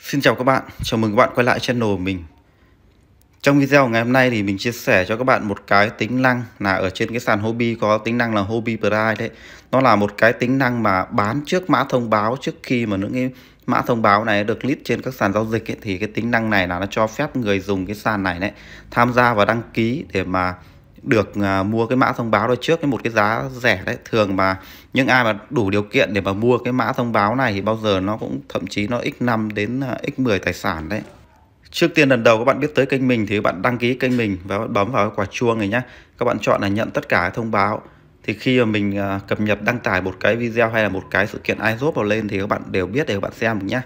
Xin chào các bạn, chào mừng các bạn quay lại channel của mình Trong video ngày hôm nay thì mình chia sẻ cho các bạn một cái tính năng là ở trên cái sàn Hobby có tính năng là Hobby Pride đấy Nó là một cái tính năng mà bán trước mã thông báo trước khi mà những cái mã thông báo này được list trên các sàn giao dịch ấy, thì cái tính năng này là nó cho phép người dùng cái sàn này đấy tham gia và đăng ký để mà được uh, mua cái mã thông báo đó trước cái một cái giá rẻ đấy thường mà những ai mà đủ điều kiện để mà mua cái mã thông báo này thì bao giờ nó cũng thậm chí nó x5 đến uh, à, x10 tài sản đấy Trước tiên lần đầu các bạn biết tới kênh mình thì các bạn đăng ký kênh mình và bấm vào cái quả chuông này nhé. Các bạn chọn là nhận tất cả thông báo. Thì khi mà mình à, cập nhật đăng tải một cái video hay là một cái sự kiện iZoop vào lên thì các bạn đều biết để các bạn xem nhé.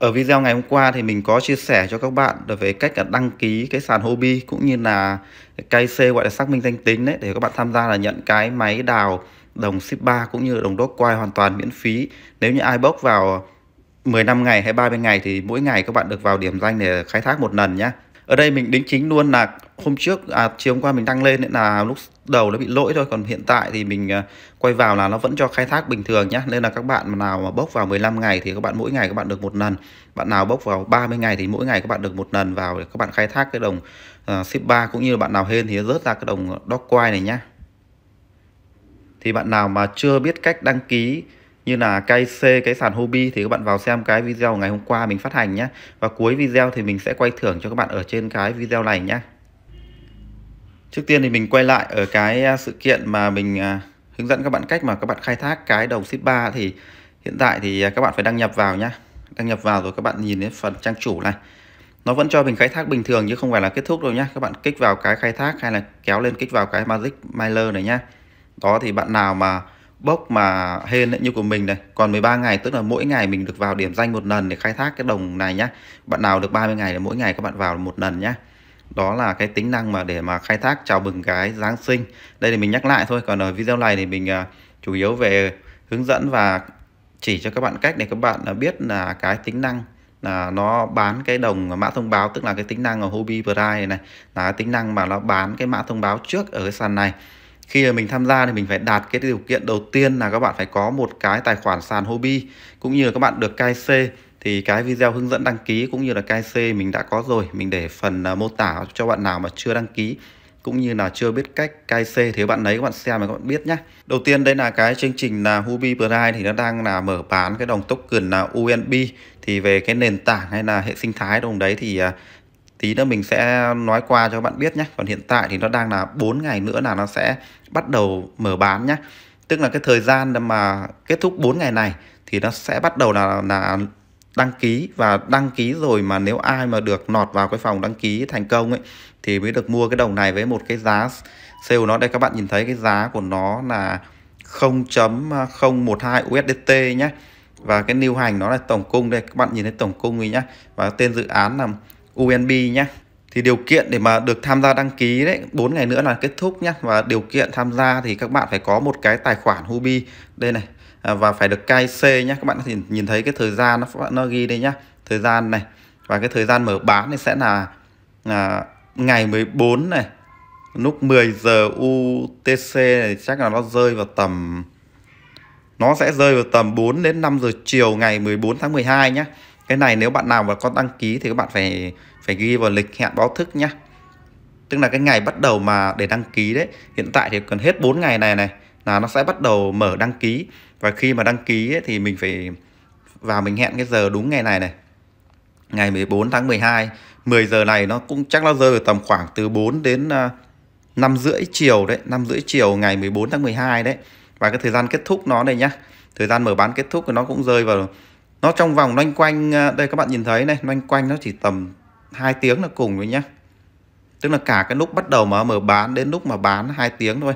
Ở video ngày hôm qua thì mình có chia sẻ cho các bạn về cách đăng ký cái sàn hobby cũng như là cái KC gọi là xác minh danh tính đấy để các bạn tham gia là nhận cái máy đào đồng ship 3 cũng như là đồng đốt quay hoàn toàn miễn phí. Nếu như ai bốc vào 15 ngày hay 30 ngày thì mỗi ngày các bạn được vào điểm danh để khai thác một lần nhá. Ở đây mình đính chính luôn là hôm trước à, chiều hôm qua mình đăng lên là lúc đầu nó bị lỗi thôi còn hiện tại thì mình à, quay vào là nó vẫn cho khai thác bình thường nhé nên là các bạn nào mà bốc vào 15 ngày thì các bạn mỗi ngày các bạn được một lần bạn nào bốc vào 30 ngày thì mỗi ngày các bạn được một lần vào để các bạn khai thác cái đồng uh, ship 3 cũng như là bạn nào hên thì rớt ra cái đồng dog quay này nhá thì bạn nào mà chưa biết cách đăng ký như là c cái sàn hobby thì các bạn vào xem cái video ngày hôm qua mình phát hành nhé và cuối video thì mình sẽ quay thưởng cho các bạn ở trên cái video này nhé Trước tiên thì mình quay lại ở cái à, sự kiện mà mình à, hướng dẫn các bạn cách mà các bạn khai thác cái đầu ship 3 thì hiện tại thì à, các bạn phải đăng nhập vào nhá. Đăng nhập vào rồi các bạn nhìn đến phần trang chủ này. Nó vẫn cho mình khai thác bình thường chứ không phải là kết thúc đâu nhá. Các bạn kích vào cái khai thác hay là kéo lên kích vào cái Magic Mailer này nhá. Đó thì bạn nào mà bốc mà hên như của mình này còn 13 ngày tức là mỗi ngày mình được vào điểm danh một lần để khai thác cái đồng này nhá bạn nào được 30 ngày là mỗi ngày các bạn vào một lần nhá đó là cái tính năng mà để mà khai thác chào mừng cái Giáng sinh đây thì mình nhắc lại thôi còn ở video này thì mình à, chủ yếu về hướng dẫn và chỉ cho các bạn cách để các bạn à, biết là cái tính năng là nó bán cái đồng mã thông báo tức là cái tính năng ở Hobby Prime này, là cái tính năng mà nó bán cái mã thông báo trước ở cái sàn này khi mà mình tham gia thì mình phải đạt cái điều kiện đầu tiên là các bạn phải có một cái tài khoản sàn Hobby cũng như là các bạn được KC thì cái video hướng dẫn đăng ký cũng như là KC mình đã có rồi mình để phần à, mô tả cho bạn nào mà chưa đăng ký cũng như là chưa biết cách KC thì bạn lấy các bạn xem mà các bạn biết nhé đầu tiên đây là cái chương trình là Hubi Prime thì nó đang là mở bán cái đồng token là UNB thì về cái nền tảng hay là hệ sinh thái đồng đấy thì à, tí nữa mình sẽ nói qua cho các bạn biết nhé còn hiện tại thì nó đang là 4 ngày nữa là nó sẽ bắt đầu mở bán nhé tức là cái thời gian mà kết thúc 4 ngày này thì nó sẽ bắt đầu là là đăng ký và đăng ký rồi mà nếu ai mà được nọt vào cái phòng đăng ký thành công ấy thì mới được mua cái đồng này với một cái giá sale của nó đây các bạn nhìn thấy cái giá của nó là 0.012 USDT nhé và cái lưu hành nó là tổng cung đây các bạn nhìn thấy tổng cung ấy nhá và tên dự án là UNB nhé thì điều kiện để mà được tham gia đăng ký đấy 4 ngày nữa là kết thúc nhá và điều kiện tham gia thì các bạn phải có một cái tài khoản Hubi đây này À, và phải được c nhé các bạn có thể nhìn thấy cái thời gian nó nó ghi đây nhá thời gian này và cái thời gian mở bán thì sẽ là à, ngày 14 này lúc 10 giờ UTC này chắc là nó rơi vào tầm nó sẽ rơi vào tầm 4 đến 5 giờ chiều ngày 14 tháng 12 nhé cái này nếu bạn nào mà có đăng ký thì các bạn phải phải ghi vào lịch hẹn báo thức nhé tức là cái ngày bắt đầu mà để đăng ký đấy hiện tại thì cần hết 4 ngày này này là nó sẽ bắt đầu mở đăng ký và khi mà đăng ký ấy, thì mình phải vào mình hẹn cái giờ đúng ngày này này ngày 14 tháng 12 10 giờ này nó cũng chắc nó rơi vào tầm khoảng từ 4 đến à, năm rưỡi chiều đấy năm rưỡi chiều ngày 14 tháng 12 đấy và cái thời gian kết thúc nó này nhá thời gian mở bán kết thúc thì nó cũng rơi vào nó trong vòng loanh quanh à, đây các bạn nhìn thấy này loanh quanh nó chỉ tầm 2 tiếng là cùng thôi nhá tức là cả cái lúc bắt đầu mà mở bán đến lúc mà bán 2 tiếng thôi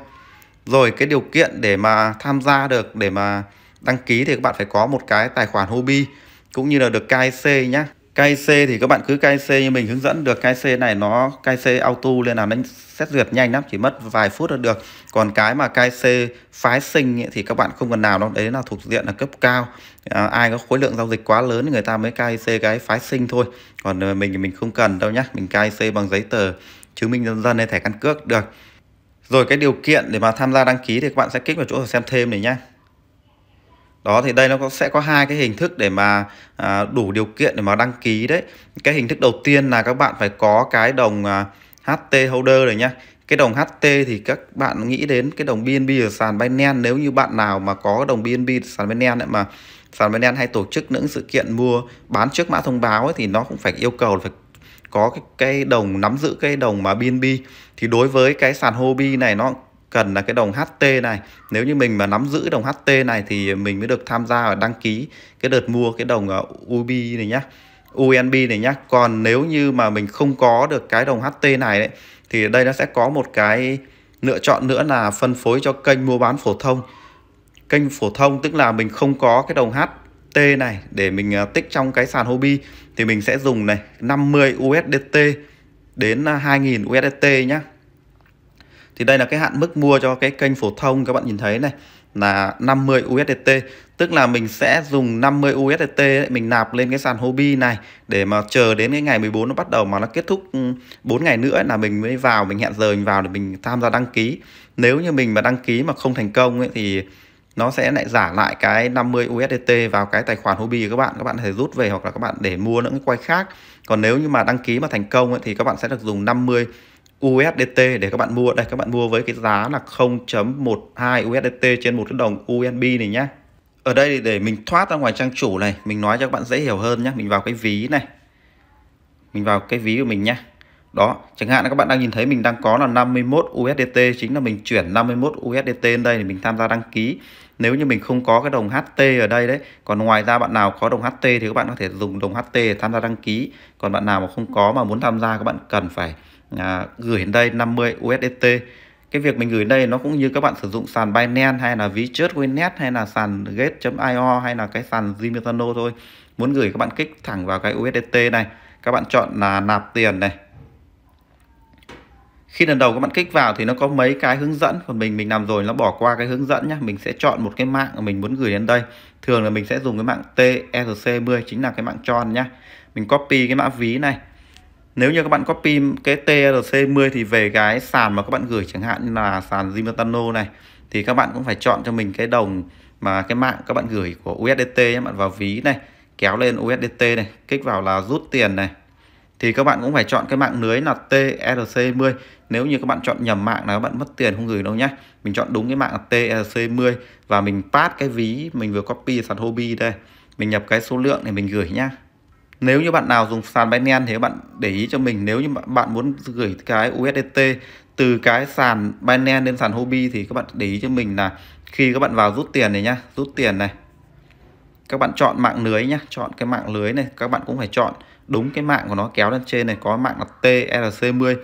rồi cái điều kiện để mà tham gia được để mà đăng ký thì các bạn phải có một cái tài khoản hobby cũng như là được KIC nhá KIC thì các bạn cứ KIC như mình hướng dẫn được KIC này nó KIC auto nên là nó xét duyệt nhanh lắm chỉ mất vài phút là được còn cái mà KIC phái sinh ấy, thì các bạn không cần nào đâu đấy là thuộc diện là cấp cao à, ai có khối lượng giao dịch quá lớn người ta mới KIC cái phái sinh thôi còn ờ, mình thì mình không cần đâu nhá mình KIC bằng giấy tờ chứng minh nhân dân hay thẻ căn cước được rồi cái điều kiện để mà tham gia đăng ký thì các bạn sẽ kích vào chỗ xem thêm này nhé. Đó thì đây nó sẽ có hai cái hình thức để mà à, đủ điều kiện để mà đăng ký đấy. Cái hình thức đầu tiên là các bạn phải có cái đồng à, HT holder này nhá. Cái đồng HT thì các bạn nghĩ đến cái đồng BNB ở sàn Binance nếu như bạn nào mà có đồng BNB ở sàn Binance mà sàn Binance hay tổ chức những sự kiện mua bán trước mã thông báo ấy, thì nó cũng phải yêu cầu phải có cái, cái đồng nắm giữ cái đồng mà BNB thì đối với cái sàn Hobi này nó cần là cái đồng HT này nếu như mình mà nắm giữ đồng HT này thì mình mới được tham gia và đăng ký cái đợt mua cái đồng ờ, UB này nhá UNB này nhá còn nếu như mà mình không có được cái đồng HT này đấy thì đây nó sẽ có một cái lựa chọn nữa là phân phối cho kênh mua bán phổ thông kênh phổ thông tức là mình không có cái đồng HT T này để mình à, tích trong cái sàn hobby thì mình sẽ dùng này 50 USDT đến 2000 à, USDT nhá. Thì đây là cái hạn mức mua cho cái kênh phổ thông các bạn nhìn thấy này là 50 USDT tức là mình sẽ dùng 50 USDT mình nạp lên cái sàn hobby này để mà chờ đến cái ngày 14 nó bắt đầu mà nó kết thúc 4 ừ, ngày nữa là mình mới vào mình hẹn giờ mình vào để mình tham gia đăng ký nếu như mình mà đăng ký mà không thành công ấy, thì nó sẽ lại giả lại cái 50 USDT vào cái tài khoản hobby của các bạn các bạn có thể rút về hoặc là các bạn để mua những cái quay khác còn nếu như mà đăng ký mà thành công ấy, thì các bạn sẽ được dùng 50 USDT để các bạn mua đây các bạn mua với cái giá là 0.12 USDT trên một cái đồng USB này nhé. ở đây thì để mình thoát ra ngoài trang chủ này mình nói cho các bạn dễ hiểu hơn nhé mình vào cái ví này mình vào cái ví của mình nhé đó chẳng hạn là các bạn đang nhìn thấy mình đang có là 51 USDT chính là mình chuyển 51 USDT lên đây thì mình tham gia đăng ký nếu như mình không có cái đồng HT ở đây đấy còn ngoài ra bạn nào có đồng HT thì các bạn có thể dùng đồng HT để tham gia đăng ký còn bạn nào mà không có mà muốn tham gia các bạn cần phải à, gửi đến đây 50 USDT cái việc mình gửi đây nó cũng như các bạn sử dụng sàn Binance hay là ví chớt Winnet hay là sàn Gate.io hay là cái sàn Zimetano thôi muốn gửi các bạn kích thẳng vào cái USDT này các bạn chọn là nạp tiền này khi lần đầu các bạn kích vào thì nó có mấy cái hướng dẫn còn mình mình làm rồi nó bỏ qua cái hướng dẫn nhé mình sẽ chọn một cái mạng mà mình muốn gửi đến đây thường là mình sẽ dùng cái mạng TRC10 chính là cái mạng tròn nhá mình copy cái mã ví này nếu như các bạn copy cái TRC10 thì về cái sàn mà các bạn gửi chẳng hạn như là sàn Zimetano này thì các bạn cũng phải chọn cho mình cái đồng mà cái mạng các bạn gửi của USDT các bạn vào ví này kéo lên USDT này kích vào là rút tiền này thì các bạn cũng phải chọn cái mạng lưới là TRC10 nếu như các bạn chọn nhầm mạng là các bạn mất tiền không gửi đâu nhé mình chọn đúng cái mạng TRC10 và mình pass cái ví mình vừa copy sàn hobby đây mình nhập cái số lượng để mình gửi nhá nếu như bạn nào dùng sàn Binance thì các bạn để ý cho mình nếu như bạn muốn gửi cái USDT từ cái sàn Binance lên sàn Hobby thì các bạn để ý cho mình là khi các bạn vào rút tiền này nhá, rút tiền này. Các bạn chọn mạng lưới nhá, chọn cái mạng lưới này, các bạn cũng phải chọn đúng cái mạng của nó kéo lên trên này có mạng là TRC10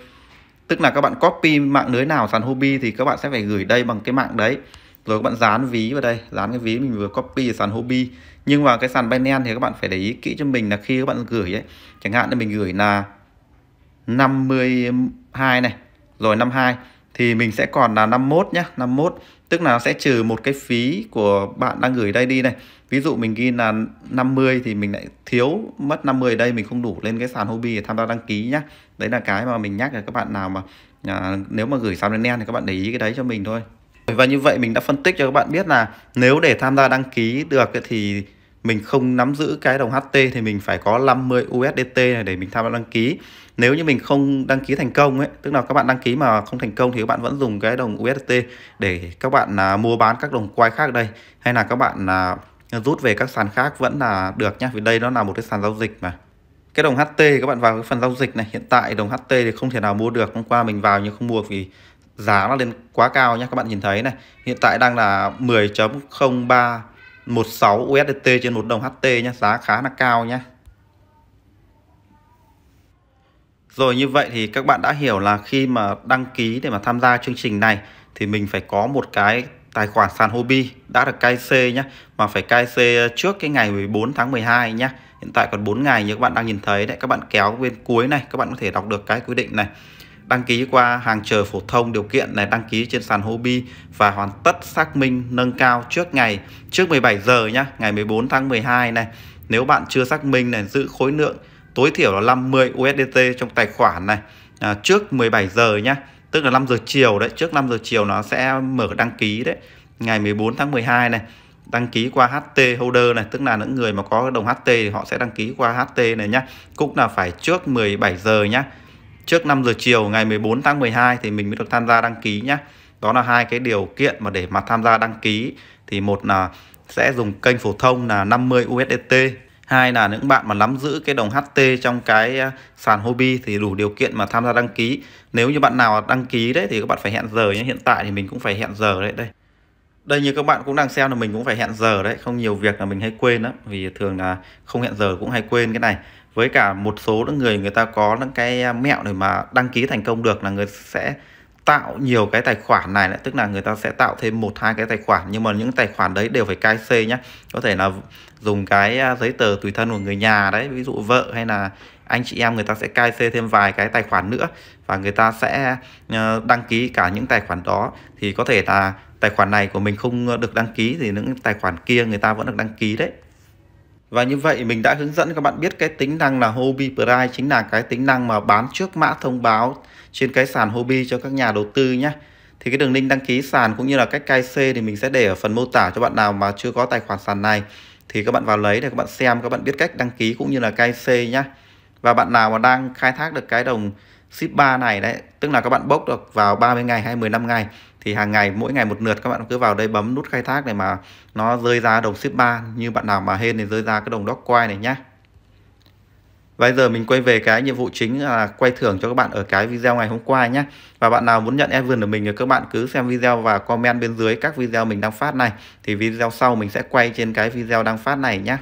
tức là các bạn copy mạng lưới nào sàn hobby thì các bạn sẽ phải gửi đây bằng cái mạng đấy rồi các bạn dán ví vào đây dán cái ví mình vừa copy ở sàn hobby nhưng mà cái sàn Binance thì các bạn phải để ý kỹ cho mình là khi các bạn gửi ấy chẳng hạn là mình gửi là 52 này rồi 52 thì mình sẽ còn là 51 nhá 51 tức là nó sẽ trừ một cái phí của bạn đang gửi đây đi này ví dụ mình ghi là 50 thì mình lại thiếu mất 50 đây mình không đủ lên cái sàn hobby để tham gia đăng ký nhá đấy là cái mà mình nhắc là các bạn nào mà à, nếu mà gửi sàn đen thì các bạn để ý cái đấy cho mình thôi và như vậy mình đã phân tích cho các bạn biết là nếu để tham gia đăng ký được thì mình không nắm giữ cái đồng HT thì mình phải có 50 USDT này để mình tham gia đăng ký nếu như mình không đăng ký thành công ấy tức là các bạn đăng ký mà không thành công thì các bạn vẫn dùng cái đồng USDT để các bạn à, mua bán các đồng quay khác đây hay là các bạn à, rút về các sàn khác vẫn là được nhá vì đây nó là một cái sàn giao dịch mà cái đồng HT các bạn vào cái phần giao dịch này hiện tại đồng HT thì không thể nào mua được hôm qua mình vào nhưng không mua vì giá nó lên quá cao nhé các bạn nhìn thấy này hiện tại đang là 10.03 16 USDT trên một đồng HT nhé giá khá là cao nhé Rồi như vậy thì các bạn đã hiểu là khi mà đăng ký để mà tham gia chương trình này thì mình phải có một cái tài khoản sàn hobby đã được KC nhé mà phải KC trước cái ngày 14 tháng 12 nhé hiện tại còn 4 ngày như các bạn đang nhìn thấy đấy các bạn kéo bên cuối này các bạn có thể đọc được cái quy định này đăng ký qua hàng chờ phổ thông điều kiện này đăng ký trên sàn hobi và hoàn tất xác minh nâng cao trước ngày trước 17 giờ nhá, ngày 14 tháng 12 này. Nếu bạn chưa xác minh này giữ khối lượng tối thiểu là 50 USDT trong tài khoản này à, trước 17 giờ nhá, tức là 5 giờ chiều đấy, trước 5 giờ chiều nó sẽ mở đăng ký đấy. Ngày 14 tháng 12 này đăng ký qua HT holder này tức là những người mà có đồng HT thì họ sẽ đăng ký qua HT này nhá cũng là phải trước 17 giờ nhá trước 5 giờ chiều ngày 14 tháng 12 thì mình mới được tham gia đăng ký nhé đó là hai cái điều kiện mà để mà tham gia đăng ký thì một là sẽ dùng kênh phổ thông là 50 USDT hai là những bạn mà nắm giữ cái đồng HT trong cái à, sàn hobby thì đủ điều kiện mà tham gia đăng ký nếu như bạn nào đăng ký đấy thì các bạn phải hẹn giờ nhé hiện tại thì mình cũng phải hẹn giờ đấy đây đây như các bạn cũng đang xem là mình cũng phải hẹn giờ đấy không nhiều việc là mình hay quên lắm vì thường là không hẹn giờ cũng hay quên cái này với cả một số những người người ta có những cái à, mẹo để mà đăng ký thành công được là người sẽ tạo nhiều cái tài khoản này tức là người ta sẽ tạo thêm một hai cái tài khoản nhưng mà những tài khoản đấy đều phải cai KC nhá có thể là dùng cái à, giấy tờ tùy thân của người nhà đấy ví dụ vợ hay là anh chị em người ta sẽ cai KC thêm vài cái tài khoản nữa và người ta sẽ ờ, đăng ký cả những tài khoản đó thì có thể là tài khoản này của mình không ờ, được đăng ký thì những tài khoản kia người ta vẫn được đăng ký đấy và như vậy mình đã hướng dẫn các bạn biết cái tính năng là Hobby Price chính là cái tính năng mà bán trước mã thông báo trên cái sàn Hobby cho các nhà đầu tư nhé. Thì cái đường link đăng ký sàn cũng như là cách KC thì mình sẽ để ở phần mô tả cho bạn nào mà chưa có tài khoản sàn này. Thì các bạn vào lấy để các bạn xem, các bạn biết cách đăng ký cũng như là KC nhé. Và bạn nào mà đang khai thác được cái đồng ship 3 này đấy tức là các bạn bốc được vào 30 ngày hay 15 ngày thì hàng ngày mỗi ngày một lượt các bạn cứ vào đây bấm nút khai thác này mà nó rơi ra đồng ship 3 như bạn nào mà hên thì rơi ra cái đồng dog quay này nhá Bây giờ mình quay về cái nhiệm vụ chính là quay thưởng cho các bạn ở cái video ngày hôm qua nhé. Và bạn nào muốn nhận Evan của mình thì các bạn cứ xem video và comment bên dưới các video mình đang phát này. Thì video sau mình sẽ quay trên cái video đang phát này nhé.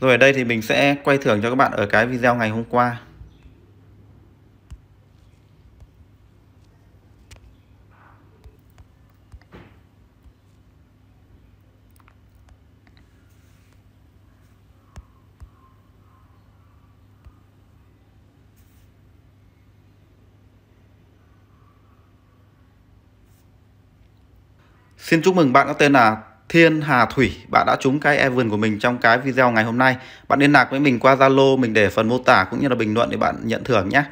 Rồi ở đây thì mình sẽ quay thưởng cho các bạn ở cái video ngày hôm qua. Xin chúc mừng bạn có tên là Thiên Hà Thủy Bạn đã trúng cái vườn của mình trong cái video ngày hôm nay Bạn liên lạc với mình qua Zalo Mình để phần mô tả cũng như là bình luận để bạn nhận thưởng nhé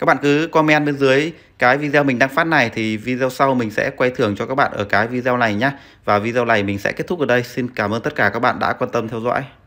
Các bạn cứ comment bên dưới cái video mình đang phát này Thì video sau mình sẽ quay thưởng cho các bạn ở cái video này nhé Và video này mình sẽ kết thúc ở đây Xin cảm ơn tất cả các bạn đã quan tâm theo dõi